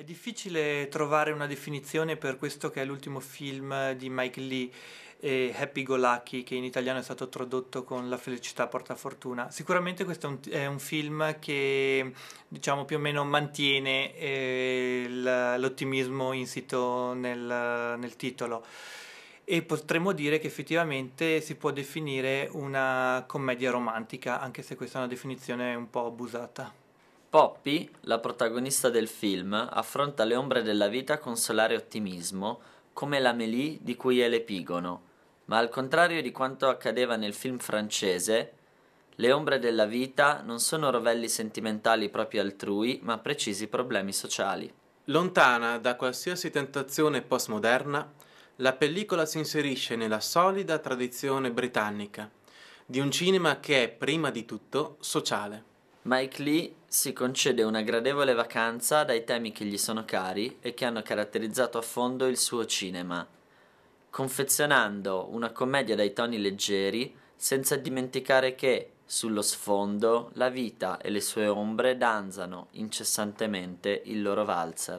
È difficile trovare una definizione per questo che è l'ultimo film di Mike Lee e Happy Go Lucky che in italiano è stato tradotto con La felicità porta fortuna. Sicuramente questo è un, è un film che diciamo più o meno mantiene eh, l'ottimismo insito nel, nel titolo e potremmo dire che effettivamente si può definire una commedia romantica anche se questa è una definizione un po' abusata. Poppy, la protagonista del film, affronta le ombre della vita con solare ottimismo, come la l'Amélie di cui è l'epigono, ma al contrario di quanto accadeva nel film francese, le ombre della vita non sono rovelli sentimentali proprio altrui, ma precisi problemi sociali. Lontana da qualsiasi tentazione postmoderna, la pellicola si inserisce nella solida tradizione britannica di un cinema che è prima di tutto sociale. Mike Lee si concede una gradevole vacanza dai temi che gli sono cari e che hanno caratterizzato a fondo il suo cinema, confezionando una commedia dai toni leggeri senza dimenticare che, sullo sfondo, la vita e le sue ombre danzano incessantemente il loro valzer.